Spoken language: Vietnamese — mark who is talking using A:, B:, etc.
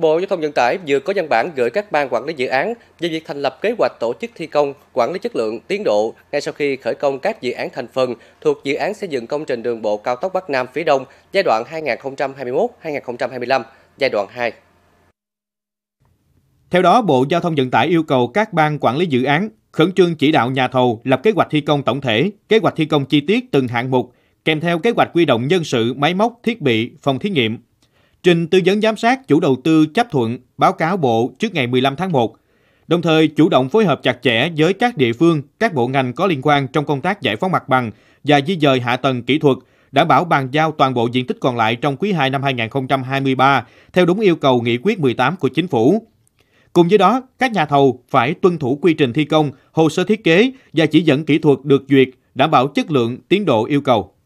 A: Bộ Giao thông Vận tải vừa có văn bản gửi các ban quản lý dự án về việc thành lập kế hoạch tổ chức thi công, quản lý chất lượng, tiến độ ngay sau khi khởi công các dự án thành phần thuộc dự án xây dựng công trình đường bộ cao tốc Bắc Nam phía Đông giai đoạn 2021-2025, giai
B: đoạn 2. Theo đó, Bộ Giao thông Vận tải yêu cầu các ban quản lý dự án khẩn trương chỉ đạo nhà thầu lập kế hoạch thi công tổng thể, kế hoạch thi công chi tiết từng hạng mục, kèm theo kế hoạch quy động nhân sự, máy móc, thiết bị, phòng thí nghiệm, trình tư vấn giám sát chủ đầu tư chấp thuận báo cáo bộ trước ngày 15 tháng 1, đồng thời chủ động phối hợp chặt chẽ với các địa phương, các bộ ngành có liên quan trong công tác giải phóng mặt bằng và di dời hạ tầng kỹ thuật, đảm bảo bàn giao toàn bộ diện tích còn lại trong quý 2 năm 2023 theo đúng yêu cầu nghị quyết 18 của chính phủ. Cùng với đó, các nhà thầu phải tuân thủ quy trình thi công, hồ sơ thiết kế và chỉ dẫn kỹ thuật được duyệt, đảm bảo chất lượng, tiến độ yêu cầu.